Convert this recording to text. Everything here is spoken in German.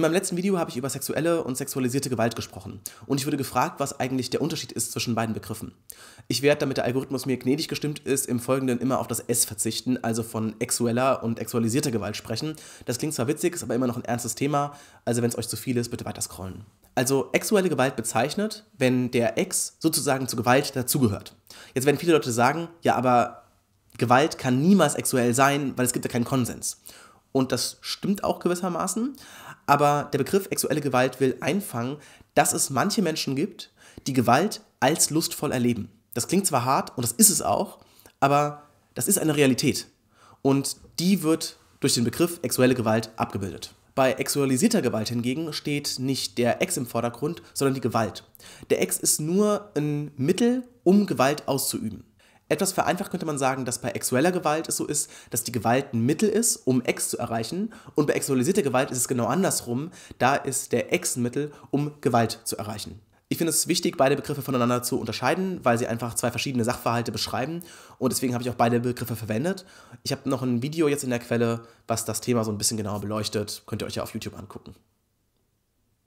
In meinem letzten Video habe ich über sexuelle und sexualisierte Gewalt gesprochen und ich wurde gefragt, was eigentlich der Unterschied ist zwischen beiden Begriffen. Ich werde, damit der Algorithmus mir gnädig gestimmt ist, im Folgenden immer auf das S verzichten, also von sexueller und sexualisierter Gewalt sprechen. Das klingt zwar witzig, ist aber immer noch ein ernstes Thema, also wenn es euch zu viel ist, bitte weiter scrollen. Also sexuelle Gewalt bezeichnet, wenn der Ex sozusagen zu Gewalt dazugehört. Jetzt werden viele Leute sagen, ja, aber Gewalt kann niemals sexuell sein, weil es gibt ja keinen Konsens. Und das stimmt auch gewissermaßen. Aber der Begriff sexuelle Gewalt will einfangen, dass es manche Menschen gibt, die Gewalt als lustvoll erleben. Das klingt zwar hart und das ist es auch, aber das ist eine Realität. Und die wird durch den Begriff sexuelle Gewalt abgebildet. Bei sexualisierter Gewalt hingegen steht nicht der Ex im Vordergrund, sondern die Gewalt. Der Ex ist nur ein Mittel, um Gewalt auszuüben. Etwas vereinfacht könnte man sagen, dass bei sexueller Gewalt es so ist, dass die Gewalt ein Mittel ist, um Ex zu erreichen. Und bei sexualisierter Gewalt ist es genau andersrum. Da ist der Ex ein Mittel, um Gewalt zu erreichen. Ich finde es wichtig, beide Begriffe voneinander zu unterscheiden, weil sie einfach zwei verschiedene Sachverhalte beschreiben. Und deswegen habe ich auch beide Begriffe verwendet. Ich habe noch ein Video jetzt in der Quelle, was das Thema so ein bisschen genauer beleuchtet. Könnt ihr euch ja auf YouTube angucken.